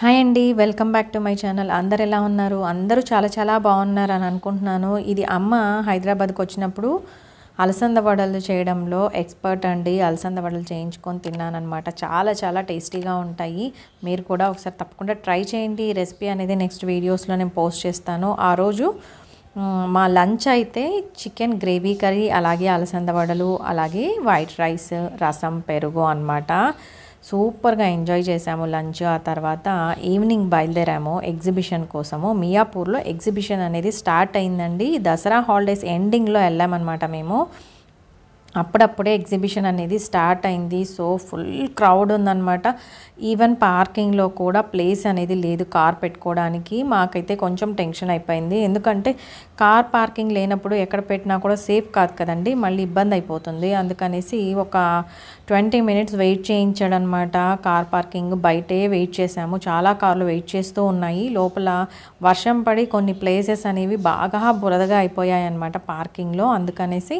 hi అండి welcome back to my channel అందరు ఎలా ఉన్నారు అందరూ చాలా చాలా బాగున్నారు అని అనుకుంటున్నాను ఇది అమ్మ హైదరాబాద్కి వచ్చినప్పుడు అలసంద వడలు చేయడంలో ఎక్స్పర్ట్ అండి అలసంద వడలు చేయించుకొని తిన్నానమాట చాలా చాలా టేస్టీగా ఉంటాయి మీరు కూడా ఒకసారి తప్పకుండా ట్రై చేయండి ఈ రెసిపీ అనేది నెక్స్ట్ వీడియోస్లో నేను పోస్ట్ చేస్తాను ఆ రోజు మా లంచ్ అయితే చికెన్ గ్రేవీ కర్రీ అలాగే అలసంద వడలు అలాగే వైట్ రైస్ రసం పెరుగు అనమాట సూపర్గా ఎంజాయ్ చేసాము లంచ్ ఆ తర్వాత ఈవినింగ్ బయలుదేరాము ఎగ్జిబిషన్ కోసము మియాపూర్లో ఎగ్జిబిషన్ అనేది స్టార్ట్ అయిందండి దసరా హాలిడేస్ ఎండింగ్లో వెళ్ళామన్నమాట మేము అప్పుడప్పుడే ఎగ్జిబిషన్ అనేది స్టార్ట్ అయింది సో ఫుల్ క్రౌడ్ ఉందన్నమాట ఈవెన్ పార్కింగ్లో కూడా ప్లేస్ అనేది లేదు కార్ పెట్టుకోవడానికి మాకైతే కొంచెం టెన్షన్ అయిపోయింది ఎందుకంటే కార్ పార్కింగ్ లేనప్పుడు ఎక్కడ పెట్టినా కూడా సేఫ్ కాదు కదండి మళ్ళీ ఇబ్బంది అయిపోతుంది అందుకనేసి ఒక ట్వంటీ మినిట్స్ వెయిట్ చేయించాడనమాట కార్ పార్కింగ్ బయటే వెయిట్ చేశాము చాలా కార్లు వెయిట్ చేస్తూ ఉన్నాయి లోపల వర్షం పడి కొన్ని ప్లేసెస్ అనేవి బాగా బురదగా అయిపోయాయి అనమాట పార్కింగ్లో అందుకనేసి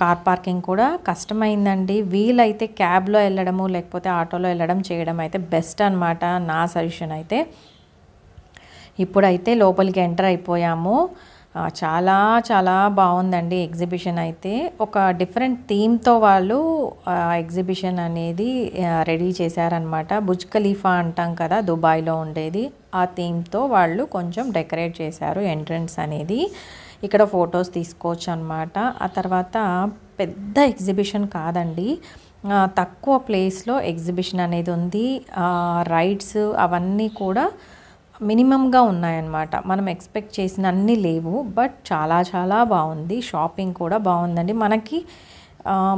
కార్ పార్కింగ్ కూడా కష్టమైందండి వీలైతే క్యాబ్లో వెళ్ళడము లేకపోతే ఆటోలో వెళ్ళడం చేయడం అయితే బెస్ట్ అనమాట నా సజెషన్ అయితే ఇప్పుడైతే లోపలికి ఎంటర్ అయిపోయాము చాలా చాలా బాగుందండి ఎగ్జిబిషన్ అయితే ఒక డిఫరెంట్ థీమ్తో వాళ్ళు ఎగ్జిబిషన్ అనేది రెడీ చేశారనమాట బుజ్ ఖలీఫా అంటాం కదా దుబాయ్లో ఉండేది ఆ థీమ్తో వాళ్ళు కొంచెం డెకరేట్ చేశారు ఎంట్రన్స్ అనేది ఇక్కడ ఫొటోస్ తీసుకోవచ్చు అనమాట ఆ తర్వాత పెద్ద ఎగ్జిబిషన్ కాదండి తక్కువ ప్లేస్లో ఎగ్జిబిషన్ అనేది ఉంది రైడ్స్ అవన్నీ కూడా మినిమంగా ఉన్నాయన్నమాట మనం ఎక్స్పెక్ట్ చేసిన అన్నీ లేవు బట్ చాలా చాలా బాగుంది షాపింగ్ కూడా బాగుందండి మనకి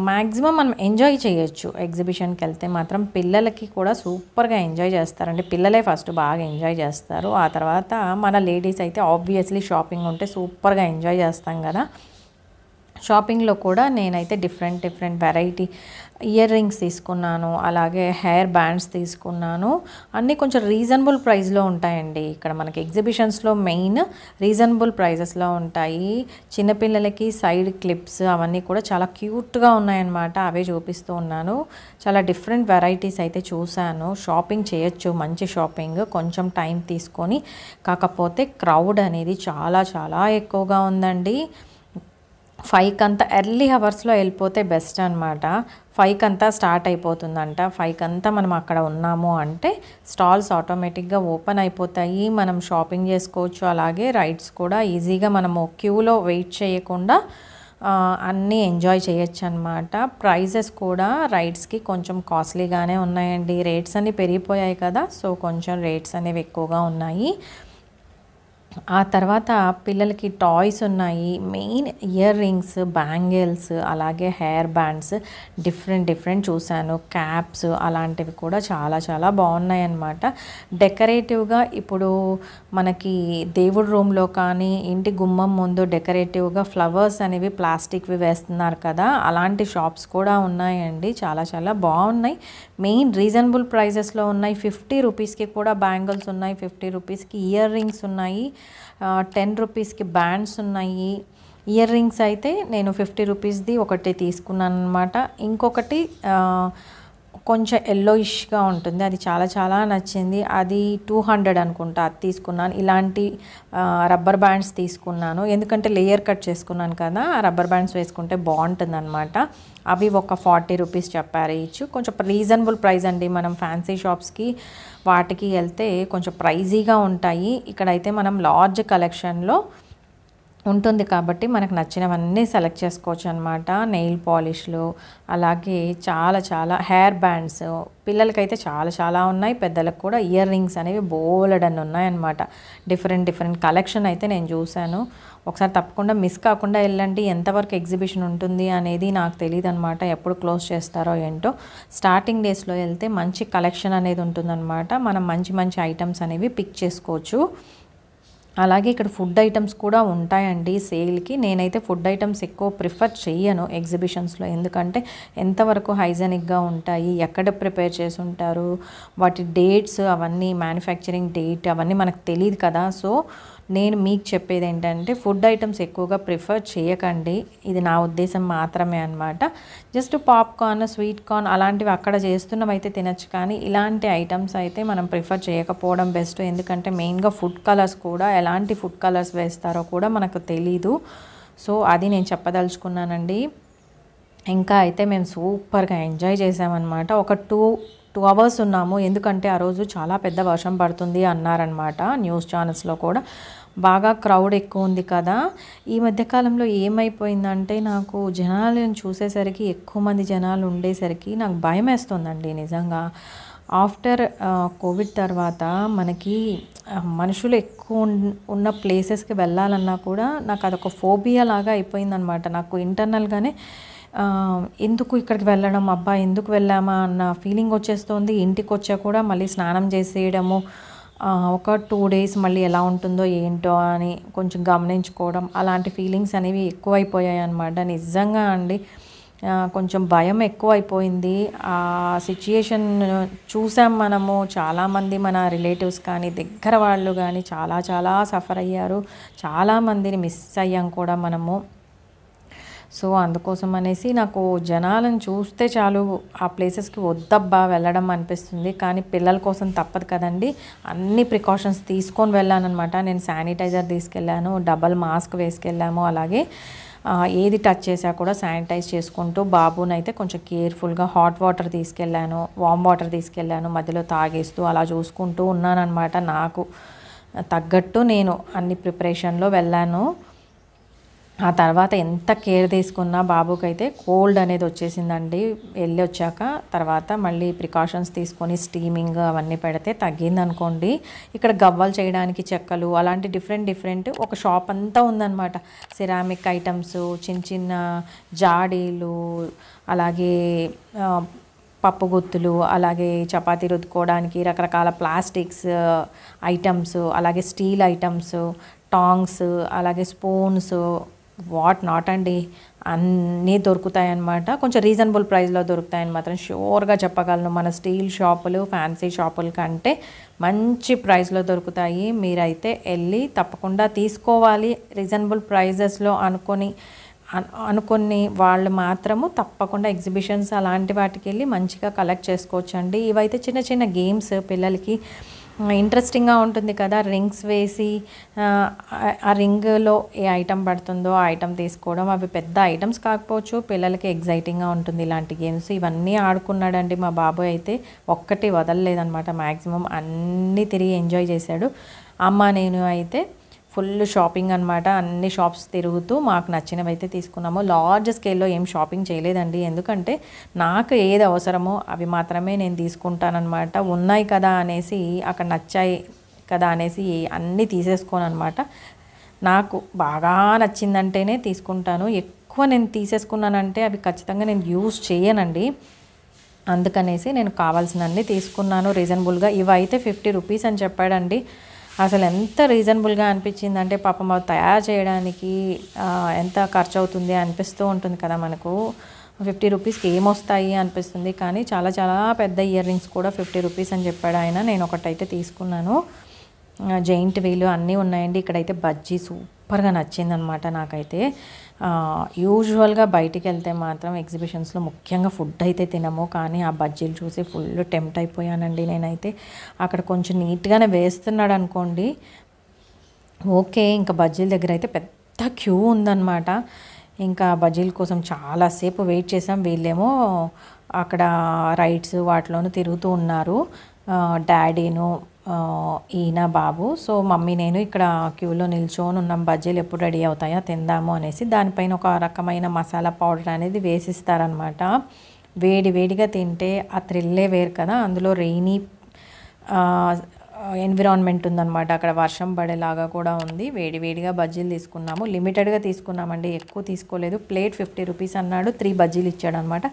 మ్యాక్సిమం మనం ఎంజాయ్ చేయొచ్చు ఎగ్జిబిషన్కి వెళ్తే మాత్రం పిల్లలకి కూడా సూపర్గా ఎంజాయ్ చేస్తారండి పిల్లలే ఫస్ట్ బాగా ఎంజాయ్ చేస్తారు ఆ తర్వాత మన లేడీస్ అయితే ఆబ్వియస్లీ షాపింగ్ ఉంటే సూపర్గా ఎంజాయ్ చేస్తాం కదా షాపింగ్లో కూడా నేనైతే different different variety earrings తీసుకున్నాను అలాగే హెయిర్ బ్యాండ్స్ తీసుకున్నాను అన్నీ కొంచెం రీజనబుల్ ప్రైస్లో ఉంటాయండి ఇక్కడ మనకి ఎగ్జిబిషన్స్లో మెయిన్ రీజనబుల్ ప్రైజెస్లో ఉంటాయి చిన్నపిల్లలకి సైడ్ క్లిప్స్ అవన్నీ కూడా చాలా క్యూట్గా ఉన్నాయన్నమాట అవే చూపిస్తూ ఉన్నాను చాలా డిఫరెంట్ వెరైటీస్ అయితే చూశాను షాపింగ్ చేయొచ్చు మంచి షాపింగ్ కొంచెం టైం తీసుకొని కాకపోతే క్రౌడ్ అనేది చాలా చాలా ఎక్కువగా ఉందండి ఫైవ్కి అంతా ఎర్లీ అవర్స్లో వెళ్ళిపోతే బెస్ట్ అనమాట ఫైవ్కి అంతా స్టార్ట్ అయిపోతుందంట ఫైవ్కి అంతా మనం అక్కడ ఉన్నాము అంటే స్టాల్స్ ఆటోమేటిక్గా ఓపెన్ అయిపోతాయి మనం షాపింగ్ చేసుకోవచ్చు అలాగే రైడ్స్ కూడా ఈజీగా మనము క్యూలో వెయిట్ చేయకుండా అన్నీ ఎంజాయ్ చేయొచ్చు అనమాట ప్రైజెస్ కూడా రైడ్స్కి కొంచెం కాస్ట్లీగానే ఉన్నాయండి రేట్స్ అన్నీ పెరిగిపోయాయి కదా సో కొంచెం రేట్స్ అనేవి ఎక్కువగా ఉన్నాయి ఆ తర్వాత పిల్లలకి టాయ్స్ ఉన్నాయి మెయిన్ ఇయర్ రింగ్స్ బ్యాంగిల్స్ అలాగే హెయిర్ బ్యాండ్స్ డిఫరెంట్ డిఫరెంట్ చూశాను క్యాప్స్ అలాంటివి కూడా చాలా చాలా బాగున్నాయి అన్నమాట డెకరేటివ్గా ఇప్పుడు మనకి దేవుడి రూమ్లో కానీ ఇంటి గుమ్మం ముందు డెకరేటివ్గా ఫ్లవర్స్ అనేవి ప్లాస్టిక్వి వేస్తున్నారు కదా అలాంటి షాప్స్ కూడా ఉన్నాయండి చాలా చాలా బాగున్నాయి మెయిన్ రీజనబుల్ ప్రైజెస్లో ఉన్నాయి ఫిఫ్టీ రూపీస్కి కూడా బ్యాంగిల్స్ ఉన్నాయి ఫిఫ్టీ రూపీస్కి ఇయర్ రింగ్స్ ఉన్నాయి టెన్ రూపీస్కి బ్యాండ్స్ ఉన్నాయి ఇయర్ రింగ్స్ అయితే నేను ఫిఫ్టీ రూపీస్ది ఒకటి తీసుకున్నాను అనమాట ఇంకొకటి కొంచెం ఎల్లోయిష్గా ఉంటుంది అది చాలా చాలా నచ్చింది అది టూ హండ్రెడ్ అనుకుంటా అది తీసుకున్నాను ఇలాంటి రబ్బర్ బ్యాండ్స్ తీసుకున్నాను ఎందుకంటే లేయర్ కట్ చేసుకున్నాను కదా రబ్బర్ బ్యాండ్స్ వేసుకుంటే బాగుంటుంది అనమాట అవి ఒక ఫార్టీ రూపీస్ చెప్పారు ఇచ్చు కొంచెం రీజనబుల్ ప్రైస్ అండి మనం ఫ్యాన్సీ షాప్స్కి వాటికి వెళ్తే కొంచెం ప్రైజీగా ఉంటాయి ఇక్కడైతే మనం లార్జ్ కలెక్షన్లో ఉంటుంది కాబట్టి మనకు నచ్చినవన్నీ సెలెక్ట్ చేసుకోవచ్చు అనమాట నెయిల్ పాలిష్లు అలాగే చాలా చాలా హెయిర్ బ్యాండ్స్ పిల్లలకైతే చాలా చాలా ఉన్నాయి పెద్దలకు కూడా ఇయర్ రింగ్స్ అనేవి బోలెడన్ ఉన్నాయన్నమాట డిఫరెంట్ డిఫరెంట్ కలెక్షన్ అయితే నేను చూశాను ఒకసారి తప్పకుండా మిస్ కాకుండా వెళ్ళండి ఎంతవరకు ఎగ్జిబిషన్ ఉంటుంది అనేది నాకు తెలియదు అనమాట ఎప్పుడు క్లోజ్ చేస్తారో ఏంటో స్టార్టింగ్ డేస్లో వెళ్తే మంచి కలెక్షన్ అనేది ఉంటుందన్నమాట మనం మంచి మంచి ఐటమ్స్ అనేవి పిక్ చేసుకోవచ్చు అలాగే ఇక్కడ ఫుడ్ ఐటమ్స్ కూడా ఉంటాయండి సేల్కి నేనైతే ఫుడ్ ఐటమ్స్ ఎక్కువ ప్రిఫర్ చేయను ఎగ్జిబిషన్స్లో ఎందుకంటే ఎంతవరకు హైజెనిక్గా ఉంటాయి ఎక్కడ ప్రిపేర్ చేసి ఉంటారు వాటి డేట్స్ అవన్నీ మ్యానుఫ్యాక్చరింగ్ డేట్ అవన్నీ మనకు తెలియదు కదా సో నేను మీకు చెప్పేది ఏంటంటే ఫుడ్ ఐటమ్స్ ఎక్కువగా ప్రిఫర్ చేయకండి ఇది నా ఉద్దేశం మాత్రమే అనమాట జస్ట్ పాప్కార్న్ స్వీట్ కార్న్ అలాంటివి అక్కడ చేస్తున్నవైతే తినచ్చు కానీ ఇలాంటి ఐటమ్స్ అయితే మనం ప్రిఫర్ చేయకపోవడం బెస్ట్ ఎందుకంటే మెయిన్గా ఫుడ్ కలర్స్ కూడా ఎలాంటి ఫుడ్ కలర్స్ వేస్తారో కూడా మనకు తెలీదు సో అది నేను చెప్పదలుచుకున్నానండి ఇంకా అయితే మేము సూపర్గా ఎంజాయ్ చేసామన్నమాట ఒక టూ టూ అవర్స్ ఉన్నాము ఎందుకంటే ఆ రోజు చాలా పెద్ద వర్షం పడుతుంది అన్నారనమాట న్యూస్ ఛానల్స్లో కూడా బాగా క్రౌడ్ ఎక్కువ ఉంది కదా ఈ మధ్యకాలంలో ఏమైపోయిందంటే నాకు జనాలను చూసేసరికి ఎక్కువ మంది జనాలు ఉండేసరికి నాకు భయం వేస్తుందండి నిజంగా ఆఫ్టర్ కోవిడ్ తర్వాత మనకి మనుషులు ఎక్కువ ఉన్న ప్లేసెస్కి వెళ్ళాలన్నా కూడా నాకు అదొక ఫోబియా లాగా అయిపోయిందనమాట నాకు ఇంటర్నల్గానే ఎందుకు ఇక్కడికి వెళ్ళడం అబ్బా ఎందుకు వెళ్ళామా అన్న ఫీలింగ్ వచ్చేస్తుంది ఇంటికి వచ్చా కూడా మళ్ళీ స్నానం చేసేయడము ఒక టూ డేస్ మళ్ళీ ఎలా ఉంటుందో ఏంటో అని కొంచెం గమనించుకోవడం అలాంటి ఫీలింగ్స్ అనేవి ఎక్కువైపోయాయి అనమాట నిజంగా అండి కొంచెం భయం ఎక్కువైపోయింది ఆ సిచ్యుయేషన్ చూసాం మనము చాలామంది మన రిలేటివ్స్ కానీ దగ్గర వాళ్ళు కానీ చాలా చాలా సఫర్ అయ్యారు చాలామందిని మిస్ అయ్యాం కూడా మనము సో అందుకోసం అనేసి నాకు జనాలను చూస్తే చాలు ఆ ప్లేసెస్కి వద్దబ్బా వెళ్ళడం అనిపిస్తుంది కానీ పిల్లల కోసం తప్పదు కదండి అన్ని ప్రికాషన్స్ తీసుకొని వెళ్ళానమాట నేను శానిటైజర్ తీసుకెళ్ళాను డబల్ మాస్క్ వేసుకెళ్ళాము అలాగే ఏది టచ్ చేసా కూడా శానిటైజ్ చేసుకుంటూ బాబునైతే కొంచెం కేర్ఫుల్గా హాట్ వాటర్ తీసుకెళ్ళాను వామ్ వాటర్ తీసుకెళ్ళాను మధ్యలో తాగేస్తూ అలా చూసుకుంటూ ఉన్నానన్నమాట నాకు తగ్గట్టు నేను అన్ని ప్రిపరేషన్లో వెళ్ళాను ఆ తర్వాత ఎంత కేర్ తీసుకున్నా బాబుకైతే కోల్డ్ అనేది వచ్చేసిందండి వెళ్ళి వచ్చాక తర్వాత మళ్ళీ ప్రికాషన్స్ తీసుకొని స్టీమింగ్ అవన్నీ పెడితే తగ్గిందనుకోండి ఇక్కడ గవ్వలు చేయడానికి చెక్కలు అలాంటి డిఫరెంట్ డిఫరెంట్ ఒక షాప్ అంతా ఉందన్నమాట సిరామిక్ ఐటమ్స్ చిన్న చిన్న జాడీలు అలాగే పప్పు గుత్తులు అలాగే చపాతీ రుద్దుకోవడానికి రకరకాల ప్లాస్టిక్స్ ఐటమ్స్ అలాగే స్టీల్ ఐటమ్స్ టాంగ్స్ అలాగే స్పూన్స్ వాట్ నాట్ అండి అన్నీ దొరుకుతాయన్నమాట కొంచెం రీజనబుల్ ప్రైస్లో దొరుకుతాయని మాత్రం షూర్గా చెప్పగలను మన స్టీల్ షాపులు ఫ్యాన్సీ షాపుల కంటే మంచి ప్రైస్లో దొరుకుతాయి మీరైతే వెళ్ళి తప్పకుండా తీసుకోవాలి రీజనబుల్ ప్రైజెస్లో అనుకొని అనుకుని వాళ్ళు మాత్రము తప్పకుండా ఎగ్జిబిషన్స్ అలాంటి వాటికి వెళ్ళి మంచిగా కలెక్ట్ చేసుకోవచ్చండి ఇవైతే చిన్న చిన్న గేమ్స్ పిల్లలకి ఇంట్రెస్టింగ్గా ఉంటుంది కదా రింగ్స్ వేసి ఆ రింగ్లో ఏ ఐటమ్ పడుతుందో ఆ ఐటమ్ తీసుకోవడం అవి పెద్ద ఐటమ్స్ కాకపోవచ్చు పిల్లలకి ఎగ్జైటింగ్గా ఉంటుంది ఇలాంటి గేమ్స్ ఇవన్నీ ఆడుకున్నాడండి మా బాబాయ్ అయితే ఒక్కటి వదలలేదనమాట మ్యాక్సిమం అన్నీ తిరిగి ఎంజాయ్ చేశాడు అమ్మ నేను అయితే ఫుల్ షాపింగ్ అనమాట అన్ని షాప్స్ తిరుగుతూ మాకు నచ్చినవి అయితే తీసుకున్నాము లార్జ్ స్కేల్లో ఏం షాపింగ్ చేయలేదండి ఎందుకంటే నాకు ఏది అవసరమో అవి మాత్రమే నేను తీసుకుంటానమాట ఉన్నాయి కదా అనేసి అక్కడ నచ్చాయి కదా అనేసి అన్నీ తీసేసుకోను అనమాట నాకు బాగా నచ్చిందంటేనే తీసుకుంటాను ఎక్కువ నేను తీసేసుకున్నానంటే అవి ఖచ్చితంగా నేను యూజ్ చేయనండి అందుకనేసి నేను కావాల్సినన్ని తీసుకున్నాను రీజనబుల్గా ఇవి అయితే ఫిఫ్టీ రూపీస్ అని చెప్పాడండి అసలు ఎంత రీజనబుల్గా అనిపించింది అంటే పాపం అవి తయారు చేయడానికి ఎంత ఖర్చు అవుతుంది అనిపిస్తూ ఉంటుంది కదా మనకు ఫిఫ్టీ రూపీస్కి ఏమొస్తాయి అనిపిస్తుంది కానీ చాలా చాలా పెద్ద ఇయర్ రింగ్స్ కూడా ఫిఫ్టీ రూపీస్ అని చెప్పాడు ఆయన నేను ఒకటైతే తీసుకున్నాను జైంట్ వీలు అన్నీ ఉన్నాయండి ఇక్కడైతే బజ్జీ సూపర్గా నచ్చిందనమాట నాకైతే యూజువల్గా బయటికి వెళ్తే మాత్రం ఎగ్జిబిషన్స్లో ముఖ్యంగా ఫుడ్ అయితే తినము కానీ ఆ బజ్జీలు చూసి ఫుల్ టెంప్ట్ అయిపోయానండి నేనైతే అక్కడ కొంచెం నీట్గానే వేస్తున్నాడు అనుకోండి ఓకే ఇంకా బజ్జీల దగ్గర అయితే పెద్ద క్యూ ఉందన్నమాట ఇంకా బజ్జీల కోసం చాలాసేపు వెయిట్ చేసాం వీళ్ళేమో అక్కడ రైడ్స్ వాటిలోనూ తిరుగుతూ ఉన్నారు డాడీను ఈయన బాబు సో మమ్మీ నేను ఇక్కడ క్యూలో నిల్చొని ఉన్నాం బజ్జీలు ఎప్పుడు రెడీ అవుతాయో తిందాము అనేసి దానిపైన ఒక రకమైన మసాలా పౌడర్ అనేది వేసిస్తారనమాట వేడి వేడిగా తింటే ఆ థ్రిల్లే వేరు కదా అందులో రెయినీ ఎన్విరాన్మెంట్ ఉందన్నమాట అక్కడ వర్షం పడేలాగా కూడా ఉంది వేడి వేడిగా బజ్జీలు తీసుకున్నాము లిమిటెడ్గా తీసుకున్నామండి ఎక్కువ తీసుకోలేదు ప్లేట్ ఫిఫ్టీ రూపీస్ అన్నాడు త్రీ బజ్జీలు ఇచ్చాడు అనమాట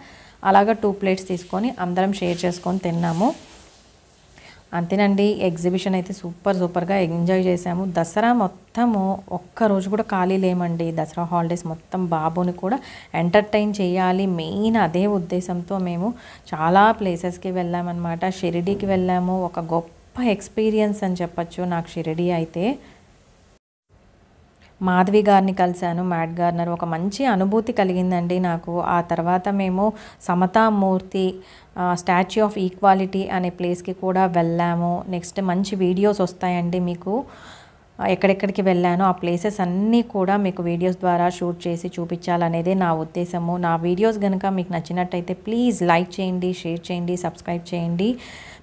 అలాగా టూ ప్లేట్స్ తీసుకొని అందరం షేర్ చేసుకొని తిన్నాము అంతేనండి ఎగ్జిబిషన్ అయితే సూపర్ సూపర్గా ఎంజాయ్ చేశాము దసరా మొత్తము ఒక్క రోజు కూడా ఖాళీ లేమండి దసరా హాలిడేస్ మొత్తం బాబుని కూడా ఎంటర్టైన్ చేయాలి మెయిన్ అదే ఉద్దేశంతో మేము చాలా ప్లేసెస్కి వెళ్ళామన్నమాట షిరిడీకి వెళ్ళాము ఒక గొప్ప ఎక్స్పీరియన్స్ అని చెప్పచ్చు నాకు షిరిడీ అయితే మాధవి గారిని కలిశాను మ్యాడ్ గార్నర్ ఒక మంచి అనుభూతి కలిగిందండి నాకు ఆ తర్వాత మేము సమతామూర్తి స్టాచ్యూ ఆఫ్ ఈక్వాలిటీ అనే ప్లేస్కి కూడా వెళ్ళాము నెక్స్ట్ మంచి వీడియోస్ వస్తాయండి మీకు ఎక్కడెక్కడికి వెళ్ళానో ఆ ప్లేసెస్ అన్నీ కూడా మీకు వీడియోస్ ద్వారా షూట్ చేసి చూపించాలనేదే నా ఉద్దేశము నా వీడియోస్ కనుక మీకు నచ్చినట్టయితే ప్లీజ్ లైక్ చేయండి షేర్ చేయండి సబ్స్క్రైబ్ చేయండి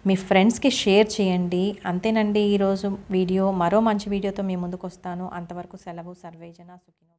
మీ ఫ్రెండ్స్కి షేర్ చేయండి అంతేనండి ఈరోజు వీడియో మరో మంచి వీడియోతో మీ ముందుకు వస్తాను అంతవరకు సెలవు సర్వేజన సుఖినో